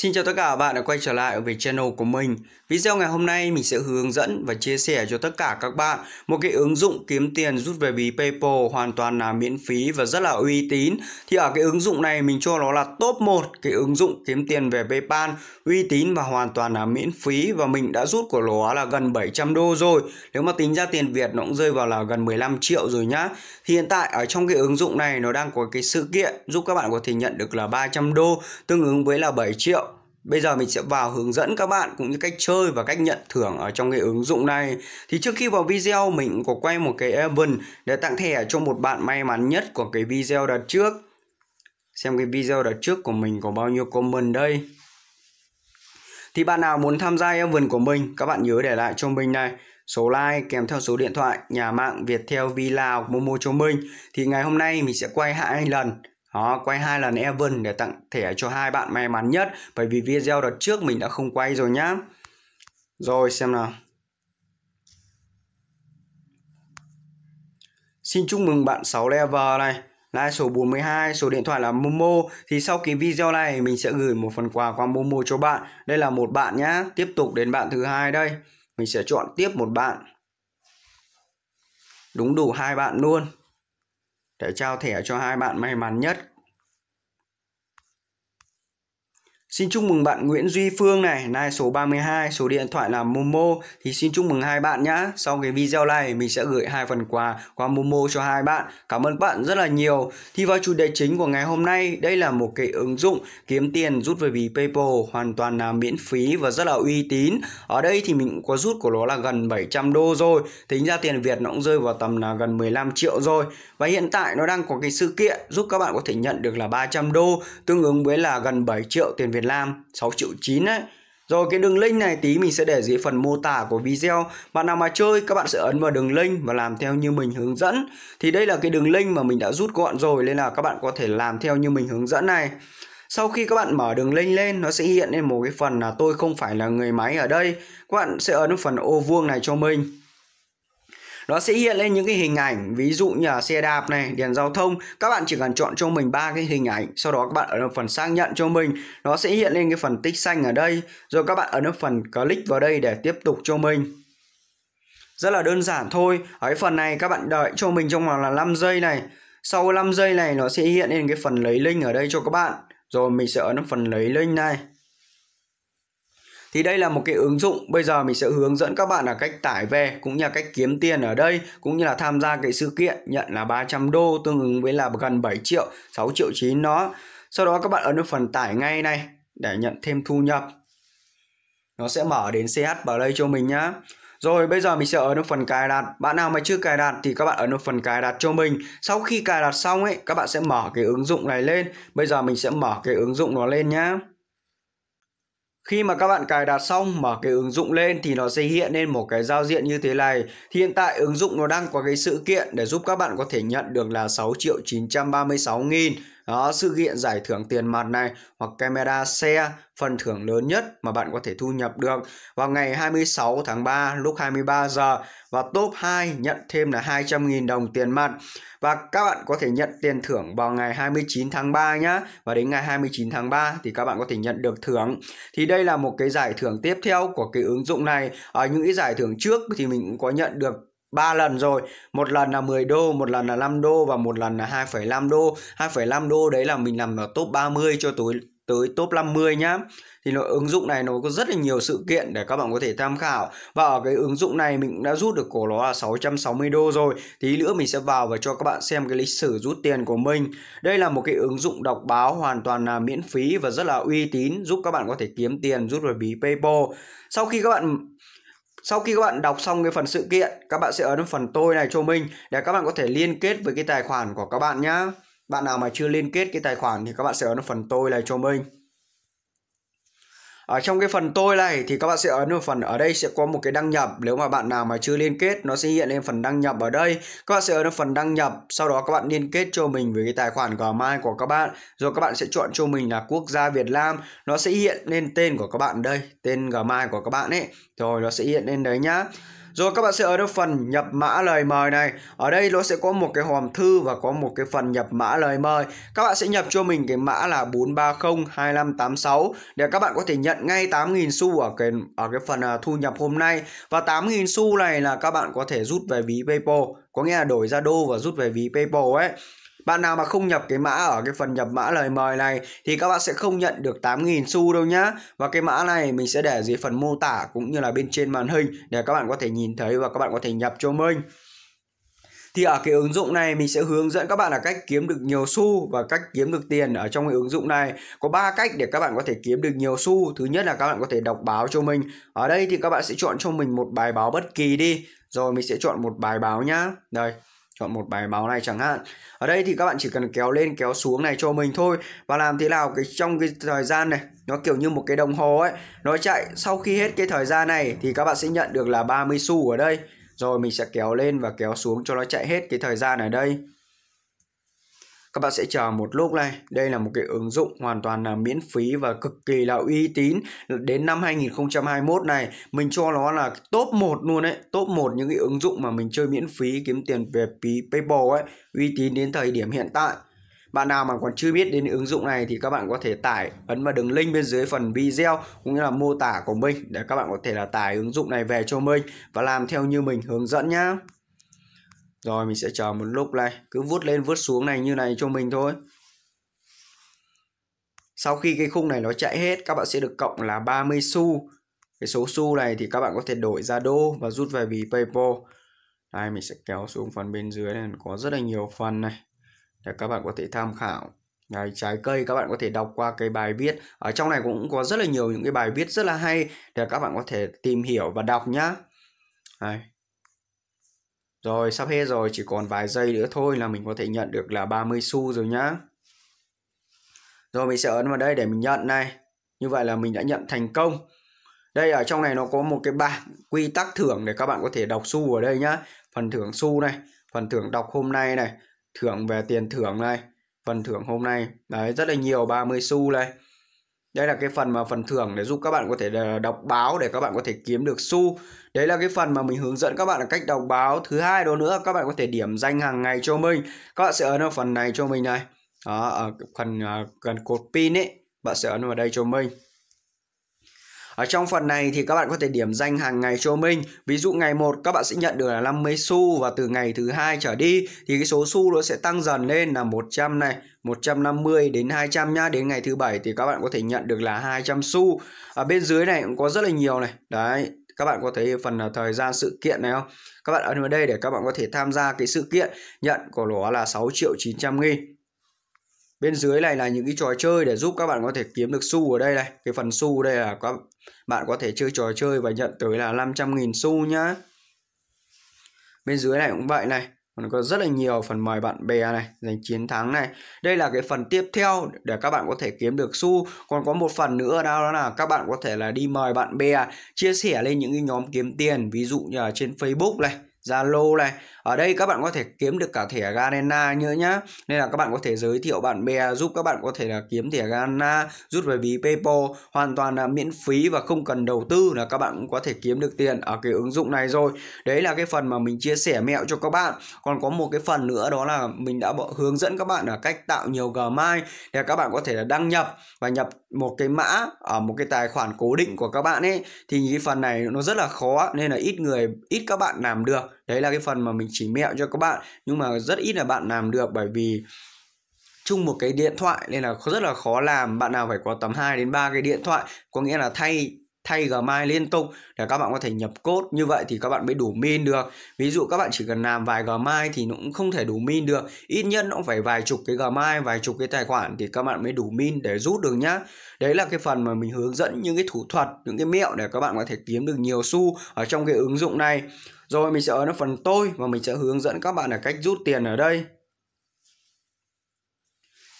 Xin chào tất cả các bạn đã quay trở lại với channel của mình. Video ngày hôm nay mình sẽ hướng dẫn và chia sẻ cho tất cả các bạn một cái ứng dụng kiếm tiền rút về ví PayPal hoàn toàn là miễn phí và rất là uy tín. Thì ở cái ứng dụng này mình cho nó là top 1 cái ứng dụng kiếm tiền về PayPal uy tín và hoàn toàn là miễn phí và mình đã rút của nó là gần 700 đô rồi. Nếu mà tính ra tiền Việt nó cũng rơi vào là gần 15 triệu rồi nhá. hiện tại ở trong cái ứng dụng này nó đang có cái sự kiện giúp các bạn có thể nhận được là 300 đô tương ứng với là 7 triệu Bây giờ mình sẽ vào hướng dẫn các bạn cũng như cách chơi và cách nhận thưởng ở trong cái ứng dụng này. Thì trước khi vào video mình cũng có quay một cái event để tặng thẻ cho một bạn may mắn nhất của cái video đợt trước. Xem cái video đợt trước của mình có bao nhiêu comment đây. Thì bạn nào muốn tham gia event của mình, các bạn nhớ để lại cho mình này số like kèm theo số điện thoại nhà mạng Viettel Villa Momo cho mình thì ngày hôm nay mình sẽ quay hai lần đó, quay hai lần Evan để tặng thẻ cho hai bạn may mắn nhất bởi vì video đợt trước mình đã không quay rồi nhá rồi xem nào Xin chúc mừng bạn 6 level này là số 42, số điện thoại là Momo Thì sau cái video này mình sẽ gửi một phần quà qua Momo cho bạn Đây là một bạn nhá, tiếp tục đến bạn thứ hai đây Mình sẽ chọn tiếp một bạn Đúng đủ hai bạn luôn sẽ trao thẻ cho hai bạn may mắn nhất Xin chúc mừng bạn Nguyễn Duy Phương này, nay số 32, số điện thoại là Momo thì xin chúc mừng hai bạn nhá. Sau cái video này mình sẽ gửi hai phần quà qua Momo cho hai bạn. Cảm ơn bạn rất là nhiều. Thì vào chủ đề chính của ngày hôm nay, đây là một cái ứng dụng kiếm tiền rút về ví PayPal hoàn toàn là miễn phí và rất là uy tín. Ở đây thì mình cũng có rút của nó là gần 700 đô rồi. Tính ra tiền Việt nó cũng rơi vào tầm là gần 15 triệu rồi. Và hiện tại nó đang có cái sự kiện giúp các bạn có thể nhận được là 300 đô tương ứng với là gần 7 triệu tiền Việt Việt Nam 6 triệu 9 ấy. rồi cái đường link này tí mình sẽ để dưới phần mô tả của video Bạn nào mà chơi các bạn sẽ ấn vào đường link và làm theo như mình hướng dẫn Thì đây là cái đường link mà mình đã rút gọn rồi nên là các bạn có thể làm theo như mình hướng dẫn này sau khi các bạn mở đường link lên nó sẽ hiện lên một cái phần là tôi không phải là người máy ở đây Các bạn sẽ ấn phần ô vuông này cho mình nó sẽ hiện lên những cái hình ảnh ví dụ như là xe đạp này đèn giao thông các bạn chỉ cần chọn cho mình ba cái hình ảnh sau đó các bạn ở phần xác nhận cho mình nó sẽ hiện lên cái phần tích xanh ở đây rồi các bạn ấn phần click vào đây để tiếp tục cho mình rất là đơn giản thôi ở cái phần này các bạn đợi cho mình trong vòng là 5 giây này sau 5 giây này nó sẽ hiện lên cái phần lấy link ở đây cho các bạn rồi mình sẽ ấn phần lấy link này thì đây là một cái ứng dụng bây giờ mình sẽ hướng dẫn các bạn là cách tải về cũng như là cách kiếm tiền ở đây cũng như là tham gia cái sự kiện nhận là 300 đô tương ứng với là gần 7 triệu 6 triệu 9 nó sau đó các bạn ấn vào phần tải ngay này để nhận thêm thu nhập nó sẽ mở đến CH Play cho mình nhá rồi bây giờ mình sẽ ấn vào phần cài đặt Bạn nào mà chưa cài đặt thì các bạn ấn vào phần cài đặt cho mình Sau khi cài đặt xong ấy các bạn sẽ mở cái ứng dụng này lên Bây giờ mình sẽ mở cái ứng dụng nó lên nhá khi mà các bạn cài đặt xong mở cái ứng dụng lên thì nó sẽ hiện lên một cái giao diện như thế này. Thì hiện tại ứng dụng nó đang có cái sự kiện để giúp các bạn có thể nhận được là 6 triệu 936 nghìn đó sự kiện giải thưởng tiền mặt này hoặc camera xe phần thưởng lớn nhất mà bạn có thể thu nhập được vào ngày 26 tháng 3 lúc 23 giờ và top 2 nhận thêm là 200.000 đồng tiền mặt và các bạn có thể nhận tiền thưởng vào ngày 29 tháng 3 nhá và đến ngày 29 tháng 3 thì các bạn có thể nhận được thưởng thì đây là một cái giải thưởng tiếp theo của cái ứng dụng này ở những cái giải thưởng trước thì mình cũng có nhận được ba lần rồi một lần là 10 đô một lần là 5 đô và một lần là 2,5 đô 2,5 đô đấy là mình nằm ở top 30 cho tới tới top 50 nhá thì nó ứng dụng này nó có rất là nhiều sự kiện để các bạn có thể tham khảo và ở cái ứng dụng này mình đã rút được của nó là 660 đô rồi tí nữa mình sẽ vào và cho các bạn xem cái lịch sử rút tiền của mình đây là một cái ứng dụng đọc báo hoàn toàn là miễn phí và rất là uy tín giúp các bạn có thể kiếm tiền rút vào ví PayPal sau khi các bạn sau khi các bạn đọc xong cái phần sự kiện, các bạn sẽ ấn phần tôi này cho mình để các bạn có thể liên kết với cái tài khoản của các bạn nhá. Bạn nào mà chưa liên kết cái tài khoản thì các bạn sẽ ấn phần tôi này cho mình ở trong cái phần tôi này thì các bạn sẽ ấn vào phần ở đây sẽ có một cái đăng nhập nếu mà bạn nào mà chưa liên kết nó sẽ hiện lên phần đăng nhập ở đây các bạn sẽ ấn vào phần đăng nhập sau đó các bạn liên kết cho mình với cái tài khoản Gmail của các bạn rồi các bạn sẽ chọn cho mình là quốc gia Việt Nam nó sẽ hiện lên tên của các bạn đây tên Gmail của các bạn ấy rồi nó sẽ hiện lên đấy nhá rồi các bạn sẽ ở trong phần nhập mã lời mời này. Ở đây nó sẽ có một cái hòm thư và có một cái phần nhập mã lời mời. Các bạn sẽ nhập cho mình cái mã là 4302586 để các bạn có thể nhận ngay 8.000 xu ở cái ở cái phần à, thu nhập hôm nay và 8.000 xu này là các bạn có thể rút về ví PayPal, có nghĩa là đổi ra đô và rút về ví PayPal ấy. Bạn nào mà không nhập cái mã ở cái phần nhập mã lời mời này thì các bạn sẽ không nhận được 8.000 xu đâu nhá. Và cái mã này mình sẽ để dưới phần mô tả cũng như là bên trên màn hình để các bạn có thể nhìn thấy và các bạn có thể nhập cho mình. Thì ở cái ứng dụng này mình sẽ hướng dẫn các bạn là cách kiếm được nhiều xu và cách kiếm được tiền ở trong cái ứng dụng này. Có 3 cách để các bạn có thể kiếm được nhiều xu. Thứ nhất là các bạn có thể đọc báo cho mình. Ở đây thì các bạn sẽ chọn cho mình một bài báo bất kỳ đi. Rồi mình sẽ chọn một bài báo nhá. Đây chọn một bài báo này chẳng hạn ở đây thì các bạn chỉ cần kéo lên kéo xuống này cho mình thôi và làm thế nào cái trong cái thời gian này nó kiểu như một cái đồng hồ ấy nó chạy sau khi hết cái thời gian này thì các bạn sẽ nhận được là 30 xu ở đây rồi mình sẽ kéo lên và kéo xuống cho nó chạy hết cái thời gian ở đây các bạn sẽ chờ một lúc này đây là một cái ứng dụng hoàn toàn là miễn phí và cực kỳ là uy tín đến năm 2021 này mình cho nó là top 1 luôn đấy top 1 những cái ứng dụng mà mình chơi miễn phí kiếm tiền về PayPal ấy uy tín đến thời điểm hiện tại bạn nào mà còn chưa biết đến ứng dụng này thì các bạn có thể tải ấn vào đường link bên dưới phần video cũng như là mô tả của mình để các bạn có thể là tải ứng dụng này về cho mình và làm theo như mình hướng dẫn nhá rồi mình sẽ chờ một lúc này cứ vút lên vút xuống này như này cho mình thôi sau khi cái khung này nó chạy hết các bạn sẽ được cộng là 30 xu cái số xu này thì các bạn có thể đổi ra đô và rút về vì PayPal đây mình sẽ kéo xuống phần bên dưới này có rất là nhiều phần này để các bạn có thể tham khảo Đấy, trái cây các bạn có thể đọc qua cái bài viết ở trong này cũng có rất là nhiều những cái bài viết rất là hay để các bạn có thể tìm hiểu và đọc nhá Đấy, rồi sắp hết rồi, chỉ còn vài giây nữa thôi là mình có thể nhận được là 30 xu rồi nhá. Rồi mình sẽ ấn vào đây để mình nhận này. Như vậy là mình đã nhận thành công. Đây ở trong này nó có một cái bảng quy tắc thưởng để các bạn có thể đọc xu ở đây nhá. Phần thưởng xu này, phần thưởng đọc hôm nay này, thưởng về tiền thưởng này, phần thưởng hôm nay. Đấy rất là nhiều 30 xu này đây là cái phần mà phần thưởng để giúp các bạn có thể ờ, đọc báo để các bạn có thể kiếm được xu đấy là cái phần mà mình hướng dẫn các bạn là cách đọc báo thứ hai đó nữa các bạn có thể điểm danh hàng ngày cho mình các bạn sẽ ấn vào phần này cho mình này đó, ở ờ, phần gần ờ, cột pin ấy bạn sẽ ấn vào đây cho mình ở trong phần này thì các bạn có thể điểm danh hàng ngày cho mình. Ví dụ ngày 1 các bạn sẽ nhận được là 50 xu và từ ngày thứ hai trở đi thì cái số xu nó sẽ tăng dần lên là 100 này, 150 đến 200 nhá. Đến ngày thứ bảy thì các bạn có thể nhận được là 200 xu. Ở bên dưới này cũng có rất là nhiều này. Đấy, các bạn có thấy phần à, thời gian sự kiện này không? Các bạn ấn vào đây để các bạn có thể tham gia cái sự kiện nhận của nó là 6 triệu 900 nghìn bên dưới này là những cái trò chơi để giúp các bạn có thể kiếm được xu ở đây này cái phần xu đây là các bạn có thể chơi trò chơi và nhận tới là 500.000 xu nhá bên dưới này cũng vậy này còn có rất là nhiều phần mời bạn bè này giành chiến thắng này đây là cái phần tiếp theo để các bạn có thể kiếm được xu còn có một phần nữa đó là các bạn có thể là đi mời bạn bè chia sẻ lên những cái nhóm kiếm tiền ví dụ như là trên Facebook này Zalo này ở đây các bạn có thể kiếm được cả thẻ Garena nhớ nhá nên là các bạn có thể giới thiệu bạn bè giúp các bạn có thể là kiếm thẻ Garena rút về ví PayPal hoàn toàn là miễn phí và không cần đầu tư là các bạn cũng có thể kiếm được tiền ở cái ứng dụng này rồi đấy là cái phần mà mình chia sẻ mẹo cho các bạn còn có một cái phần nữa đó là mình đã hướng dẫn các bạn là cách tạo nhiều Gmail để các bạn có thể là đăng nhập và nhập một cái mã ở một cái tài khoản cố định của các bạn ấy thì cái phần này nó rất là khó nên là ít người ít các bạn làm được đấy là cái phần mà mình chỉ mẹo cho các bạn nhưng mà rất ít là bạn làm được bởi vì chung một cái điện thoại nên là rất là khó làm bạn nào phải có tầm 2 đến 3 cái điện thoại có nghĩa là thay thay Gmail liên tục để các bạn có thể nhập cốt như vậy thì các bạn mới đủ min được ví dụ các bạn chỉ cần làm vài Gmail thì nó cũng không thể đủ min được ít nhất nó cũng phải vài chục cái Gmail vài chục cái tài khoản thì các bạn mới đủ min để rút được nhá đấy là cái phần mà mình hướng dẫn những cái thủ thuật những cái mẹo để các bạn có thể kiếm được nhiều xu ở trong cái ứng dụng này rồi mình sẽ ở nó phần tôi và mình sẽ hướng dẫn các bạn là cách rút tiền ở đây.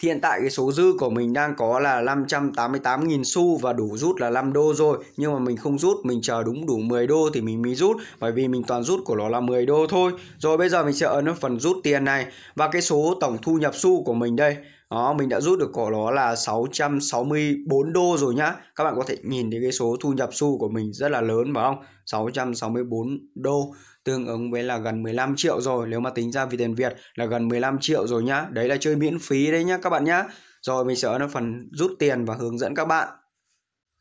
Thì hiện tại cái số dư của mình đang có là 588.000 xu và đủ rút là 5 đô rồi Nhưng mà mình không rút, mình chờ đúng đủ 10 đô thì mình mới rút Bởi vì mình toàn rút của nó là 10 đô thôi Rồi bây giờ mình sẽ ấn vào phần rút tiền này Và cái số tổng thu nhập xu của mình đây đó, mình đã rút được của nó là 664 đô rồi nhá. Các bạn có thể nhìn thấy cái số thu nhập xu của mình rất là lớn phải không? 664 đô tương ứng với là gần 15 triệu rồi. Nếu mà tính ra vì tiền Việt là gần 15 triệu rồi nhá. Đấy là chơi miễn phí đấy nhá các bạn nhá. Rồi mình sẽ ở phần rút tiền và hướng dẫn các bạn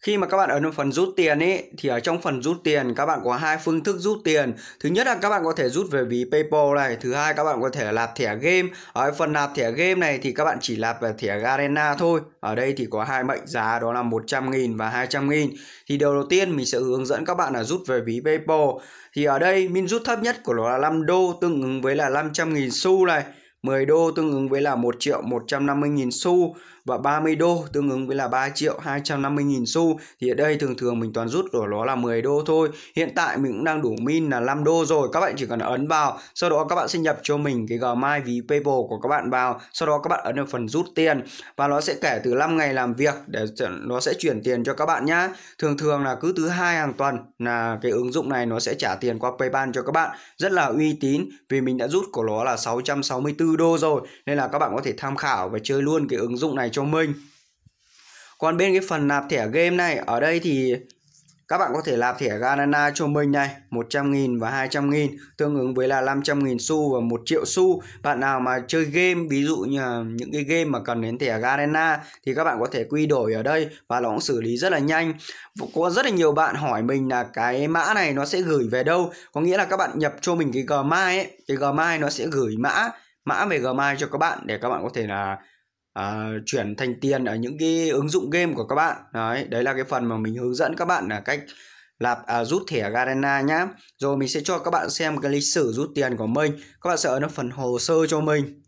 khi mà các bạn ấn vào phần rút tiền ấy thì ở trong phần rút tiền các bạn có hai phương thức rút tiền. Thứ nhất là các bạn có thể rút về ví PayPal này, thứ hai các bạn có thể nạp thẻ game. Ở phần nạp thẻ game này thì các bạn chỉ nạp về thẻ Garena thôi. Ở đây thì có hai mệnh giá đó là 100.000 và 200.000. Thì đầu tiên mình sẽ hướng dẫn các bạn là rút về ví PayPal. Thì ở đây min rút thấp nhất của nó là 5 đô tương ứng với là 500.000 xu này. 10 đô tương ứng với là 1 triệu 150 nghìn xu và 30 đô tương ứng với là 3 triệu 250 nghìn xu thì ở đây thường thường mình toàn rút của nó là 10 đô thôi hiện tại mình cũng đang đủ min là 5 đô rồi các bạn chỉ cần ấn vào sau đó các bạn sẽ nhập cho mình cái gmail ví paypal của các bạn vào sau đó các bạn ấn vào phần rút tiền và nó sẽ kể từ 5 ngày làm việc để nó sẽ chuyển tiền cho các bạn nhá thường thường là cứ thứ hai hàng tuần là cái ứng dụng này nó sẽ trả tiền qua paypal cho các bạn rất là uy tín vì mình đã rút của nó là 664 đô rồi nên là các bạn có thể tham khảo và chơi luôn cái ứng dụng này cho mình còn bên cái phần nạp thẻ game này ở đây thì các bạn có thể nạp thẻ Garana cho mình này 100.000 và 200.000 tương ứng với là 500.000 xu và 1 triệu xu bạn nào mà chơi game ví dụ như những cái game mà cần đến thẻ Garana thì các bạn có thể quy đổi ở đây và nó cũng xử lý rất là nhanh có rất là nhiều bạn hỏi mình là cái mã này nó sẽ gửi về đâu có nghĩa là các bạn nhập cho mình cái Gmail ấy cái Gmail nó sẽ gửi mã mã về Gmail cho các bạn để các bạn có thể là uh, chuyển thành tiền ở những cái ứng dụng game của các bạn đấy đấy là cái phần mà mình hướng dẫn các bạn là cách lạp à, rút thẻ Garena nhá rồi mình sẽ cho các bạn xem cái lịch sử rút tiền của mình các bạn sẽ ở phần hồ sơ cho mình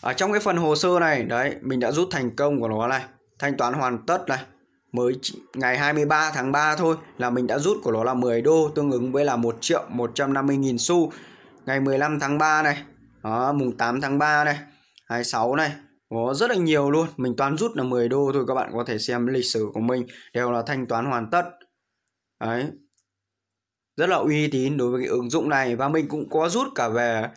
ở trong cái phần hồ sơ này đấy mình đã rút thành công của nó này thanh toán hoàn tất này mới ngày 23 tháng 3 thôi là mình đã rút của nó là 10 đô tương ứng với là 1 triệu 150 nghìn xu ngày 15 tháng 3 này đó, mùng 8 tháng 3 này Đấy, 6 này có rất là nhiều luôn mình toán rút là 10 đô thôi các bạn có thể xem lịch sử của mình đều là thanh toán hoàn tất đấy rất là uy tín đối với cái ứng dụng này và mình cũng có rút cả về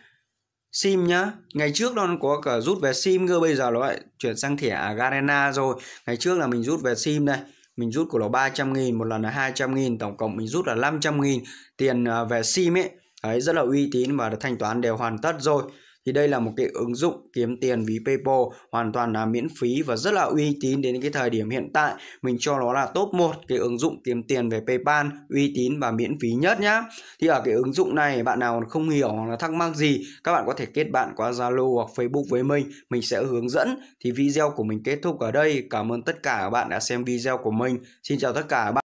sim nhá ngày trước nó có cả rút về sim cơ bây giờ nó lại chuyển sang thẻ Garena rồi ngày trước là mình rút về sim đây mình rút của nó 300 nghìn một lần là 200 nghìn tổng cộng mình rút là 500 nghìn tiền à, về sim ấy đấy rất là uy tín và thanh toán đều hoàn tất rồi thì đây là một cái ứng dụng kiếm tiền ví PayPal hoàn toàn là miễn phí và rất là uy tín đến cái thời điểm hiện tại mình cho nó là top 1 cái ứng dụng kiếm tiền về PayPal uy tín và miễn phí nhất nhá thì ở cái ứng dụng này bạn nào không hiểu hoặc là thắc mắc gì các bạn có thể kết bạn qua Zalo hoặc Facebook với mình mình sẽ hướng dẫn thì video của mình kết thúc ở đây cảm ơn tất cả các bạn đã xem video của mình xin chào tất cả các bạn